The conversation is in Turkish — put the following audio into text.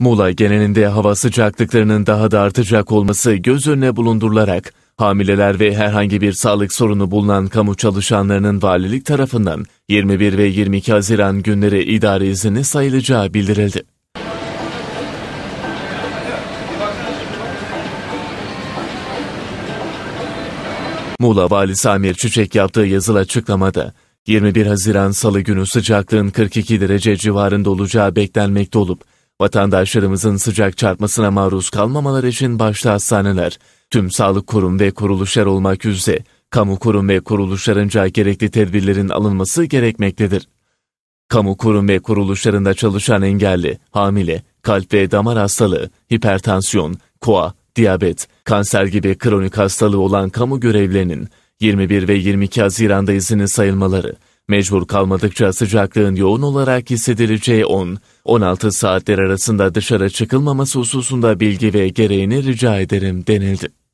Muğla genelinde hava sıcaklıklarının daha da artacak olması göz önüne bulundurularak hamileler ve herhangi bir sağlık sorunu bulunan kamu çalışanlarının valilik tarafından 21 ve 22 Haziran günleri idare izni sayılacağı bildirildi. Muğla Valisi Amir Çiçek yaptığı yazılı açıklamada 21 Haziran Salı günü sıcaklığın 42 derece civarında olacağı beklenmekte olup, vatandaşlarımızın sıcak çarpmasına maruz kalmamaları için başta hastaneler, tüm sağlık kurum ve kuruluşlar olmak üzere kamu kurum ve kuruluşlarınca gerekli tedbirlerin alınması gerekmektedir. Kamu kurum ve kuruluşlarında çalışan engelli, hamile, kalp ve damar hastalığı, hipertansiyon, koa, diyabet, kanser gibi kronik hastalığı olan kamu görevlerinin 21 ve 22 Haziran'da izinin sayılmaları, mecbur kalmadıkça sıcaklığın yoğun olarak hissedileceği 10, 16 saatler arasında dışarı çıkılmaması hususunda bilgi ve gereğini rica ederim denildi.